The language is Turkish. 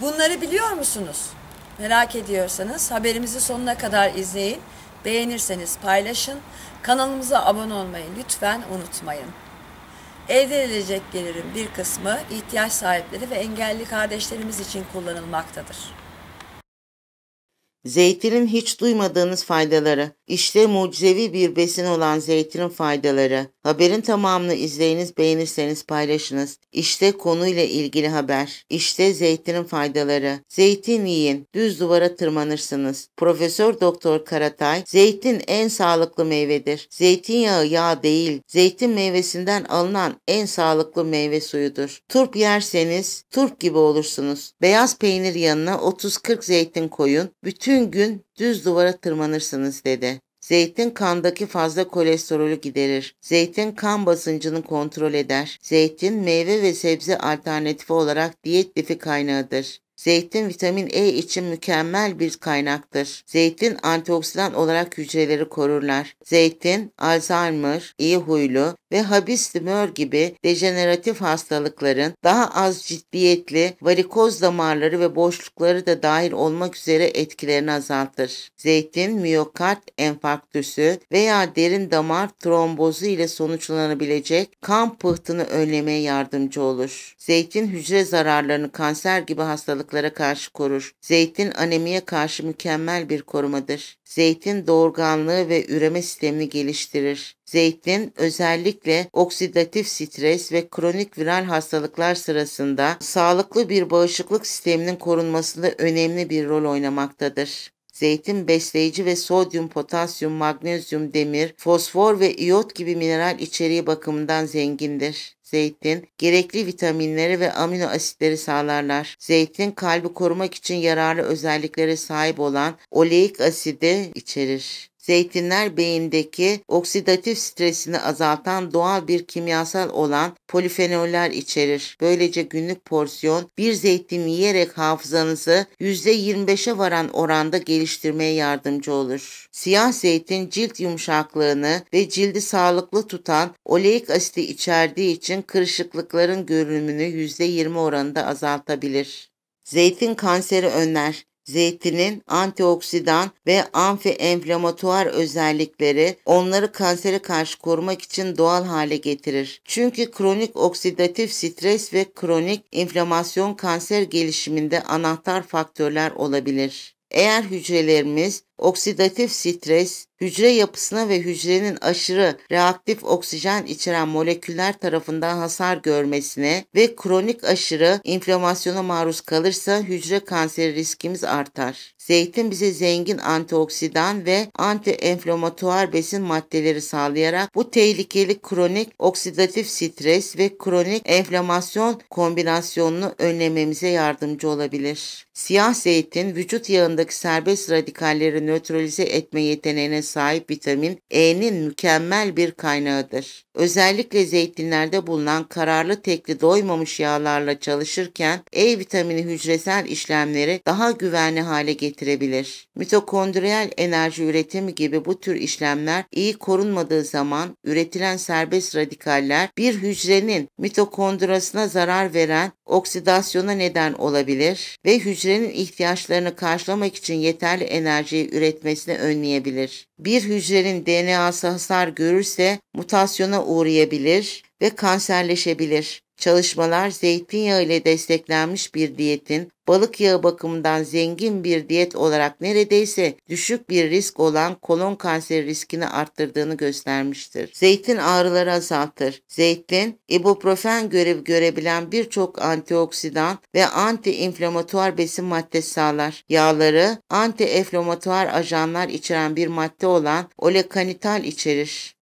Bunları biliyor musunuz? Merak ediyorsanız haberimizi sonuna kadar izleyin. Beğenirseniz paylaşın. Kanalımıza abone olmayı lütfen unutmayın. Elde edilecek gelirin bir kısmı ihtiyaç sahipleri ve engelli kardeşlerimiz için kullanılmaktadır. Zeytinin hiç duymadığınız faydaları. İşte mucizevi bir besin olan zeytinin faydaları. Haberin tamamını izleyiniz, beğenirseniz paylaşınız. İşte konuyla ilgili haber. İşte zeytinin faydaları. Zeytin yiyin, düz duvara tırmanırsınız. Profesör Doktor Karatay, zeytin en sağlıklı meyvedir. Zeytinyağı yağ değil, zeytin meyvesinden alınan en sağlıklı meyve suyudur. Turp yerseniz turp gibi olursunuz. Beyaz peynir yanına 30-40 zeytin koyun. Bütün gün düz duvara tırmanırsınız dedi. Zeytin kandaki fazla kolesterolü giderir. Zeytin kan basıncını kontrol eder. Zeytin meyve ve sebze alternatifi olarak diyet lifi kaynağıdır. Zeytin vitamin E için mükemmel bir kaynaktır. Zeytin antioksidan olarak hücreleri korurlar. Zeytin, Alzheimer, iyi huylu ve habis tümör gibi dejeneratif hastalıkların daha az ciddiyetli varikoz damarları ve boşlukları da dahil olmak üzere etkilerini azaltır. Zeytin, miyokard enfarktüsü veya derin damar trombozu ile sonuçlanabilecek kan pıhtını önlemeye yardımcı olur. Zeytin hücre zararlarını kanser gibi hastalık hastalıklara karşı korur. Zeytin anemiye karşı mükemmel bir korumadır. Zeytin doğurganlığı ve üreme sistemini geliştirir. Zeytin özellikle oksidatif stres ve kronik viral hastalıklar sırasında sağlıklı bir bağışıklık sisteminin korunmasında önemli bir rol oynamaktadır. Zeytin besleyici ve sodyum, potasyum, magnezyum, demir, fosfor ve iyot gibi mineral içeriği bakımından zengindir. Zeytin gerekli vitaminleri ve amino asitleri sağlarlar. Zeytin kalbi korumak için yararlı özelliklere sahip olan oleik asidi içerir. Zeytinler beyindeki oksidatif stresini azaltan doğal bir kimyasal olan polifenoller içerir. Böylece günlük porsiyon bir zeytin yiyerek hafızanızı %25'e varan oranda geliştirmeye yardımcı olur. Siyah zeytin cilt yumuşaklığını ve cildi sağlıklı tutan oleik asiti içerdiği için zeytin kırışıklıkların görünümünü %20 oranında azaltabilir. Zeytin kanseri önler. Zeytinin antioksidan ve anfienflamatuar özellikleri onları kansere karşı korumak için doğal hale getirir. Çünkü kronik oksidatif stres ve kronik inflamasyon kanser gelişiminde anahtar faktörler olabilir. Eğer hücrelerimiz Oksidatif stres, hücre yapısına ve hücrenin aşırı reaktif oksijen içeren moleküller tarafından hasar görmesine ve kronik aşırı inflamasyona maruz kalırsa hücre kanseri riskimiz artar. Zeytin bize zengin antioksidan ve antienflamatuar besin maddeleri sağlayarak bu tehlikeli kronik oksidatif stres ve kronik enflamasyon kombinasyonunu önlememize yardımcı olabilir. Siyah zeytin vücut yağındaki serbest radikallerin nötralize etme yeteneğine sahip vitamin E'nin mükemmel bir kaynağıdır. Özellikle zeytinlerde bulunan kararlı tekli doymamış yağlarla çalışırken E vitamini hücresel işlemleri daha güvenli hale getirebilir. Mitokondriyal enerji üretimi gibi bu tür işlemler iyi korunmadığı zaman üretilen serbest radikaller bir hücrenin mitokondrasına zarar veren oksidasyona neden olabilir ve hücrenin ihtiyaçlarını karşılamak için yeterli enerjiyi üretmesini önleyebilir. Bir hücrenin DNA'sı hasar görürse mutasyona uğrayabilir ve kanserleşebilir. Çalışmalar zeytinyağı ile desteklenmiş bir diyetin balık yağı bakımından zengin bir diyet olarak neredeyse düşük bir risk olan kolon kanseri riskini arttırdığını göstermiştir. Zeytin ağrıları azaltır. Zeytin, ibuprofen görev görebilen birçok antioksidan ve anti-inflamatuar besin maddesi sağlar. Yağları anti-inflamatuar ajanlar içeren bir madde olan olekanital içerir.